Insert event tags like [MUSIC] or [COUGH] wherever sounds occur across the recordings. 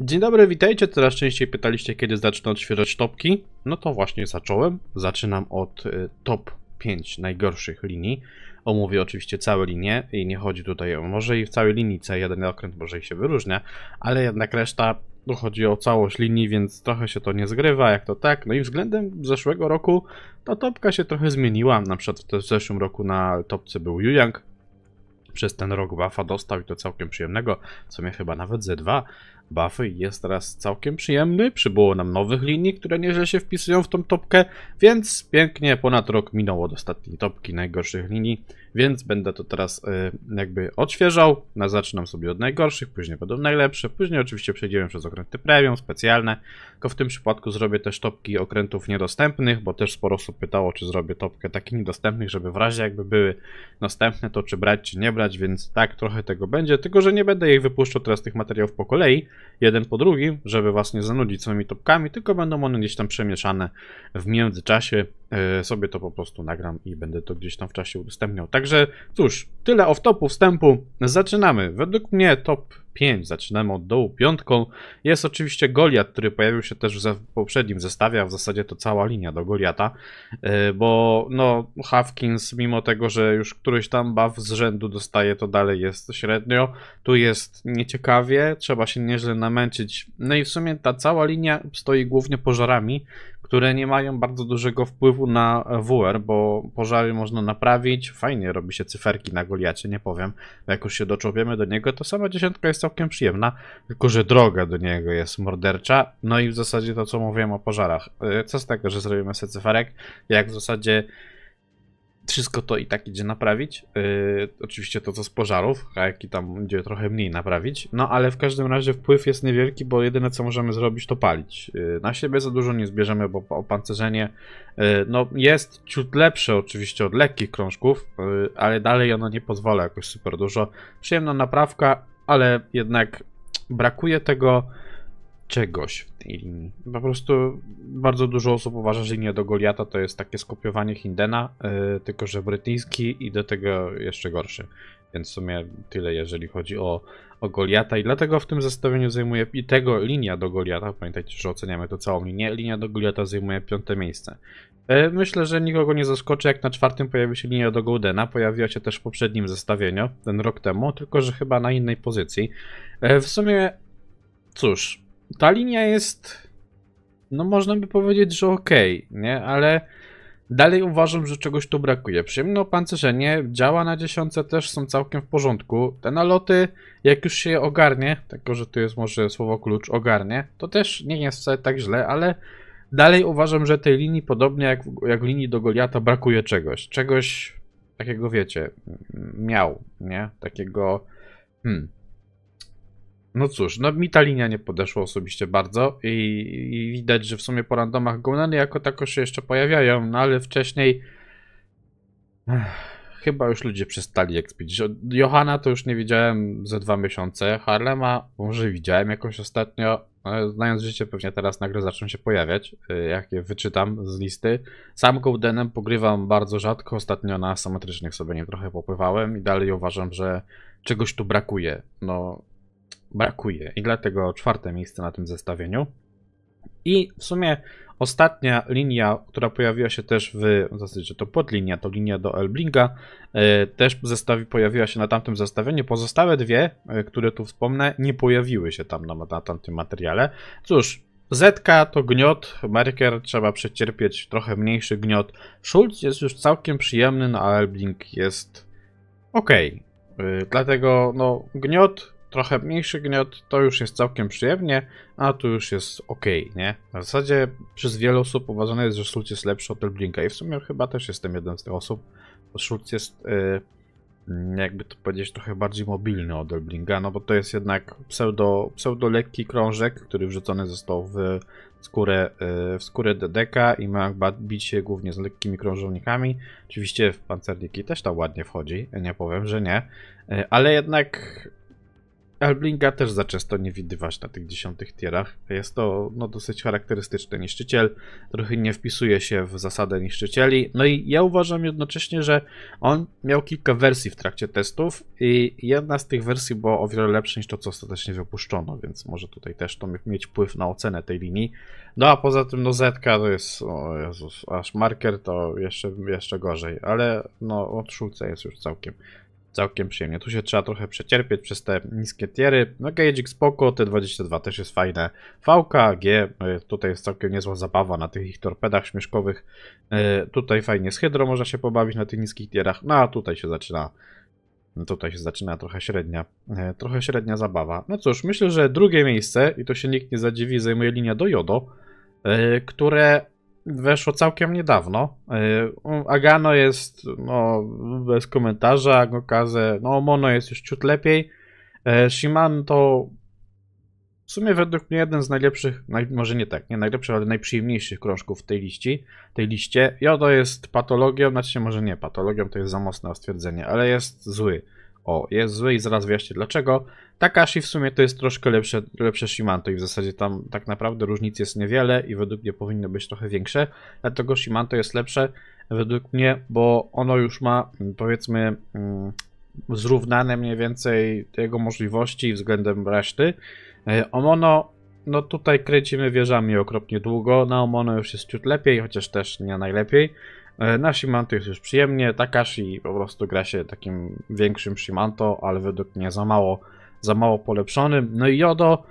Dzień dobry, witajcie. Coraz częściej pytaliście, kiedy zacznę odświeżać topki. No to właśnie zacząłem. Zaczynam od y, top 5 najgorszych linii. Omówię oczywiście całe linie i nie chodzi tutaj o może i w całej linii C jeden okręt może i się wyróżnia, ale jednak reszta no chodzi o całość linii, więc trochę się to nie zgrywa, jak to tak. No i względem zeszłego roku ta topka się trochę zmieniła. Na przykład w zeszłym roku na topce był Yuyang, przez ten rok Wafa dostał i to całkiem przyjemnego, co mnie chyba nawet Z2. Buffy jest teraz całkiem przyjemny, przybyło nam nowych linii, które nieźle się wpisują w tą topkę, więc pięknie ponad rok minął od ostatniej topki najgorszych linii, więc będę to teraz y, jakby odświeżał. No, zaczynam sobie od najgorszych, później będą najlepsze, później oczywiście przejdziemy przez okręty premium, specjalne, tylko w tym przypadku zrobię też topki okrętów niedostępnych, bo też sporo osób pytało, czy zrobię topkę takich niedostępnych, żeby w razie jakby były następne, to czy brać, czy nie brać, więc tak, trochę tego będzie, tylko że nie będę ich wypuszczał teraz tych materiałów po kolei, jeden po drugim, żeby was nie zanudzić swoimi topkami, tylko będą one gdzieś tam przemieszane w międzyczasie. E, sobie to po prostu nagram i będę to gdzieś tam w czasie udostępniał. Także cóż, tyle off-topu wstępu. Zaczynamy. Według mnie top 5. Zaczynamy od dołu piątką. Jest oczywiście Goliat, który pojawił się też w poprzednim zestawie, a w zasadzie to cała linia do Goliata, e, bo no Hawkins mimo tego, że już któryś tam baw z rzędu dostaje, to dalej jest średnio. Tu jest nieciekawie, trzeba się nieźle namęczyć. No i w sumie ta cała linia stoi głównie pożarami, które nie mają bardzo dużego wpływu na WR, bo pożary można naprawić. Fajnie robi się cyferki na Goliacie, nie powiem. Jakoś się doczłowiemy do niego, to sama dziesiątka jest całkiem przyjemna, tylko że droga do niego jest mordercza. No i w zasadzie to, co mówiłem o pożarach. Y, co z tego, że zrobimy sobie cyferek, jak w zasadzie wszystko to i tak idzie naprawić. Yy, oczywiście to, co z pożarów, a jaki tam idzie trochę mniej naprawić. No ale w każdym razie wpływ jest niewielki, bo jedyne, co możemy zrobić, to palić. Yy, na siebie za dużo nie zbierzemy, bo opancerzenie yy, no, jest ciut lepsze oczywiście od lekkich krążków, y, ale dalej ono nie pozwala jakoś super dużo. Przyjemna naprawka, ale jednak brakuje tego czegoś w tej linii. Po prostu bardzo dużo osób uważa, że linia do Goliata to jest takie skopiowanie Hindena, yy, tylko że brytyjski i do tego jeszcze gorszy. Więc w sumie tyle, jeżeli chodzi o, o Goliata i dlatego w tym zestawieniu zajmuje i tego linia do Goliata, pamiętajcie, że oceniamy to całą linię, linia do Goliata zajmuje piąte miejsce. Yy, myślę, że nikogo nie zaskoczy, jak na czwartym pojawi się linia do Goldena, pojawiła się też w poprzednim zestawieniu, ten rok temu, tylko że chyba na innej pozycji. Yy, w sumie, cóż, ta linia jest, no można by powiedzieć, że ok, nie? Ale dalej uważam, że czegoś tu brakuje. Przyjemne opancerzenie, działa na dziesiątce też są całkiem w porządku. Te naloty, jak już się je ogarnie, tylko że tu jest może słowo klucz, ogarnie, to też nie jest wcale tak źle, ale dalej uważam, że tej linii, podobnie jak, jak linii do Goliata, brakuje czegoś. Czegoś takiego, wiecie, miał, nie? Takiego, hmm, no cóż, no mi ta linia nie podeszła osobiście bardzo i, i widać, że w sumie po randomach Gunany jako tako się jeszcze pojawiają, no ale wcześniej Ech, chyba już ludzie przestali ekspić. Johana to już nie widziałem ze dwa miesiące, Harlema może widziałem jakoś ostatnio, znając życie pewnie teraz nagle zaczną się pojawiać, y, jak je wyczytam z listy. Sam Goldenem pogrywam bardzo rzadko, ostatnio na asymetrycznych sobie nie trochę popływałem i dalej uważam, że czegoś tu brakuje. No brakuje i dlatego czwarte miejsce na tym zestawieniu. I w sumie ostatnia linia, która pojawiła się też w, w zasadzie to podlinia, to linia do Elblinga, yy, też zestawi, pojawiła się na tamtym zestawieniu. Pozostałe dwie, yy, które tu wspomnę, nie pojawiły się tam na, na tamtym materiale. Cóż, Zetka to gniot, Merker trzeba przecierpieć trochę mniejszy gniot. Schulz jest już całkiem przyjemny, no a Elbling jest ok. Yy, e, dlatego no, gniot trochę mniejszy gniot, to już jest całkiem przyjemnie, a tu już jest ok, nie? W zasadzie przez wiele osób uważane jest, że Schultz jest lepszy od Elblinka i w sumie chyba też jestem jednym z tych osób, bo Schultz jest, yy, jakby to powiedzieć, trochę bardziej mobilny od Elblinga, no bo to jest jednak pseudo, pseudo lekki krążek, który wrzucony został w skórę, yy, w skórę DDK i ma bić się głównie z lekkimi krążownikami. Oczywiście w pancerniki też tam ładnie wchodzi, nie powiem, że nie, y, ale jednak Alblinga też za często nie widywać na tych dziesiątych tierach. Jest to no, dosyć charakterystyczny niszczyciel, trochę nie wpisuje się w zasadę niszczycieli. No i ja uważam jednocześnie, że on miał kilka wersji w trakcie testów i jedna z tych wersji była o wiele lepsza niż to, co ostatecznie wypuszczono, więc może tutaj też to mieć wpływ na ocenę tej linii. No a poza tym no Zetka to jest, o Jezus, aż marker to jeszcze, jeszcze gorzej, ale no od Szulca jest już całkiem całkiem przyjemnie. Tu się trzeba trochę przecierpieć przez te niskie tiery. No Gajdzik spoko, T22 też jest fajne. VK, G, e, tutaj jest całkiem niezła zabawa na tych ich torpedach śmieszkowych. E, tutaj fajnie z hydro można się pobawić na tych niskich tierach. No a tutaj się zaczyna Tutaj się zaczyna trochę średnia, e, trochę średnia zabawa. No cóż, myślę, że drugie miejsce, i to się nikt nie zadziwi, zajmuje linia do Jodo, które weszło całkiem niedawno. E, Agano jest no, bez komentarza, Agokaze, no Mono jest już ciut lepiej. E, Shimano to w sumie według mnie jeden z najlepszych, naj, może nie tak, nie najlepszych, ale najprzyjemniejszych krążków w tej liści, tej liście. Jodo jest patologią, znaczy może nie patologią, to jest za mocne stwierdzenie, ale jest zły o jest zły i zaraz wyjaśnię dlaczego. Takashi w sumie to jest troszkę lepsze, lepsze Shimanto i w zasadzie tam tak naprawdę różnic jest niewiele i według mnie powinno być trochę większe, dlatego Shimanto jest lepsze według mnie, bo ono już ma mm, powiedzmy mm, zrównane mniej więcej jego możliwości względem reszty. E, Omono no tutaj kręcimy wieżami okropnie długo. Na Omono już jest ciut lepiej, chociaż też nie najlepiej. E, Na Shimanto jest już przyjemnie, Takashi po prostu gra się takim większym Shimanto, ale według mnie za mało, za mało polepszonym. No i Jodo,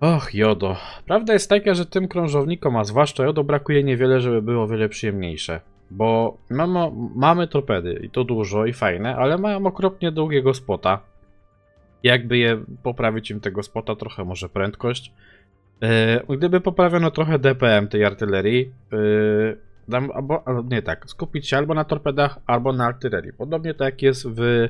Och, Jodo. Prawda jest taka, że tym krążownikom, a zwłaszcza Jodo, brakuje niewiele, żeby było wiele przyjemniejsze. Bo mamo, mamy torpedy i to dużo i fajne, ale mają okropnie długiego spota. Jakby je poprawić im tego spota, trochę może prędkość. Yy, gdyby poprawiono trochę DPM tej artylerii, yy, albo, nie tak, skupić się albo na torpedach, albo na artylerii. Podobnie tak jak jest w,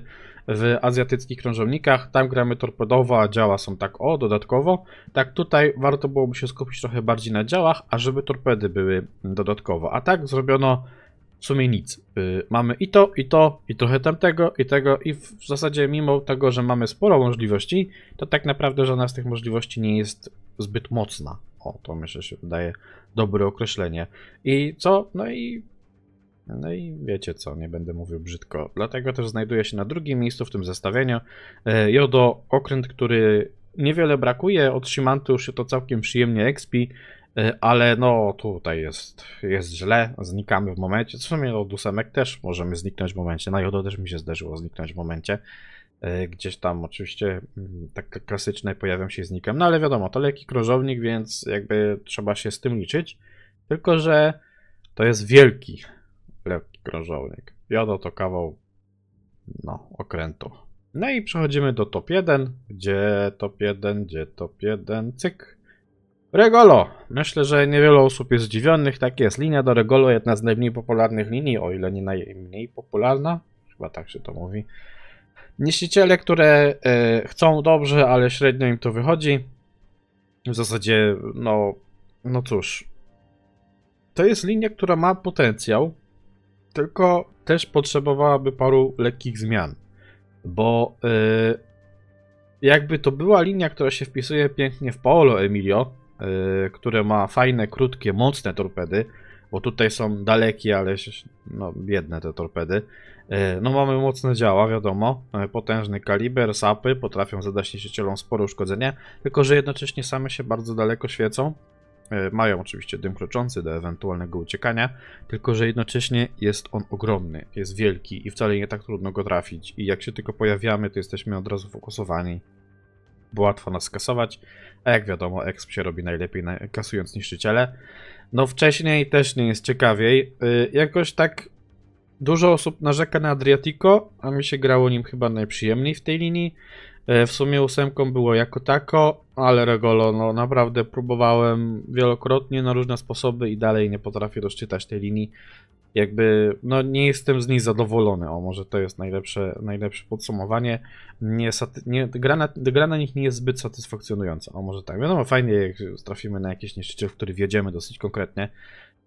w azjatyckich krążownikach, tam gramy torpedowo, a działa są tak o, dodatkowo. Tak tutaj warto byłoby się skupić trochę bardziej na działach, ażeby torpedy były dodatkowo. A tak zrobiono w sumie nic. Y, mamy i to, i to, i trochę tamtego, i tego, i w zasadzie mimo tego, że mamy sporo możliwości, to tak naprawdę żadna z tych możliwości nie jest zbyt mocna. O, to myślę, się wydaje dobre określenie. I co? No i no i wiecie co, nie będę mówił brzydko. Dlatego też znajduje się na drugim miejscu w tym zestawieniu. E, Jodo, okręt, który niewiele brakuje, od Shimanty już się to całkiem przyjemnie expi, e, ale no tutaj jest, jest źle, znikamy w momencie. W sumie od ósemek też możemy zniknąć w momencie, na Jodo też mi się zdarzyło zniknąć w momencie. E, gdzieś tam oczywiście mm, tak klasyczne pojawią się z no ale wiadomo, to leki krążownik, więc jakby trzeba się z tym liczyć, tylko że to jest wielki lekki krążownik. Wiadomo, to kawał no, okrętu. No i przechodzimy do top 1, gdzie top 1, gdzie top 1, cyk. Regolo! Myślę, że niewiele osób jest zdziwionych, tak jest. Linia do Regolo jedna z najmniej popularnych linii, o ile nie najmniej popularna, chyba tak się to mówi. Niesiciele, które e, chcą dobrze, ale średnio im to wychodzi. W zasadzie, no, no cóż. To jest linia, która ma potencjał, tylko też potrzebowałaby paru lekkich zmian. Bo e, jakby to była linia, która się wpisuje pięknie w Paolo Emilio, e, które ma fajne, krótkie, mocne torpedy, bo tutaj są dalekie, ale no, biedne te torpedy. E, no mamy mocne działa, wiadomo, e, potężny kaliber, sapy potrafią zadać niszczycielom sporo uszkodzenia, tylko że jednocześnie same się bardzo daleko świecą. E, mają oczywiście dym kroczący do ewentualnego uciekania, tylko że jednocześnie jest on ogromny, jest wielki i wcale nie tak trudno go trafić. I jak się tylko pojawiamy, to jesteśmy od razu fokusowani, bo łatwo nas skasować. A jak wiadomo, exp się robi najlepiej kasując niszczyciele. No wcześniej też nie jest ciekawiej. Yy, jakoś tak dużo osób narzeka na Adriatico, a mi się grało nim chyba najprzyjemniej w tej linii. E, w sumie ósemką było jako tako, ale Regolo, no naprawdę próbowałem wielokrotnie na różne sposoby i dalej nie potrafię rozczytać tej linii. Jakby, no nie jestem z niej zadowolony, o może to jest najlepsze, najlepsze podsumowanie. Nie, nie, gra, na, gra na nich nie jest zbyt satysfakcjonująca, o no, może tak. Wiadomo, fajnie jak trafimy na jakiś niszczyciel, w który wjedziemy dosyć konkretnie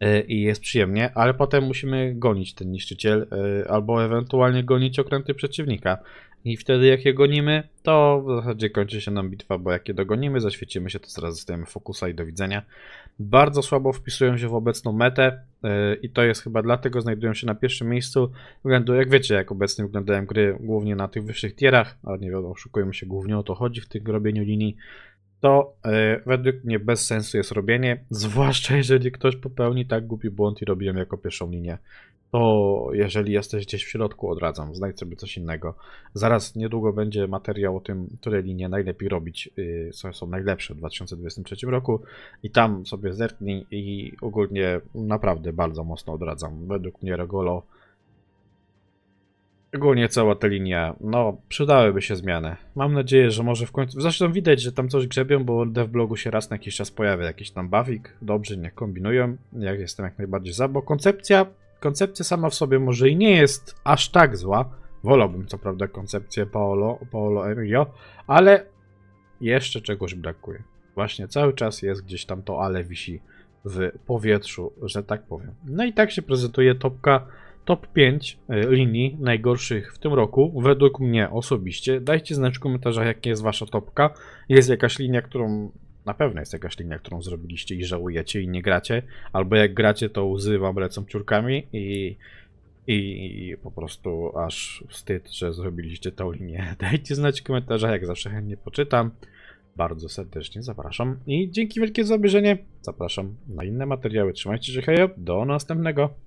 yy, i jest przyjemnie, ale potem musimy gonić ten niszczyciel yy, albo ewentualnie gonić okręty przeciwnika i wtedy jak je gonimy, to w zasadzie kończy się nam bitwa, bo jak je dogonimy, zaświecimy się, to zaraz dostajemy fokusa i do widzenia. Bardzo słabo wpisują się w obecną metę yy, i to jest chyba dlatego, znajdują się na pierwszym miejscu. Względu, jak wiecie, jak obecnie wyglądają gry głównie na tych wyższych tierach, ale nie wiadomo, oszukujemy się, głównie o to chodzi w tym robieniu linii to e, według mnie bez sensu jest robienie, [LAUGHS] zwłaszcza jeżeli ktoś popełni tak głupi błąd i robiłem jako pierwszą linię. To jeżeli jesteś gdzieś w środku, odradzam, znajdź sobie coś innego. Zaraz niedługo będzie materiał o tym, które linie najlepiej robić, co y, są, są najlepsze w 2023 roku i tam sobie zerknij i ogólnie naprawdę bardzo mocno odradzam. Według mnie Regolo Ogólnie cała ta linia, no przydałyby się zmiany. Mam nadzieję, że może w końcu... Zresztą widać, że tam coś grzebią, bo w blogu się raz na jakiś czas pojawia jakiś tam bawik. Dobrze, nie kombinują. Ja jestem jak najbardziej za, bo koncepcja, koncepcja sama w sobie może i nie jest aż tak zła. Wolałbym co prawda koncepcję Paolo, Paolo Emilio, ale jeszcze czegoś brakuje. Właśnie cały czas jest gdzieś tam to ale wisi w powietrzu, że tak powiem. No i tak się prezentuje topka top 5 e, linii najgorszych w tym roku, według mnie osobiście. Dajcie znać w komentarzach, jaka jest wasza topka. Jest jakaś linia, którą na pewno jest jakaś linia, którą zrobiliście i żałujecie i nie gracie, albo jak gracie, to łzy wam lecą ciurkami i, i, i po prostu aż wstyd, że zrobiliście tą linię. [LAUGHS] Dajcie znać w komentarzach, jak zawsze chętnie poczytam. Bardzo serdecznie zapraszam i dzięki wielkie za obejrzenie. Zapraszam na inne materiały. Trzymajcie się, hej, do następnego.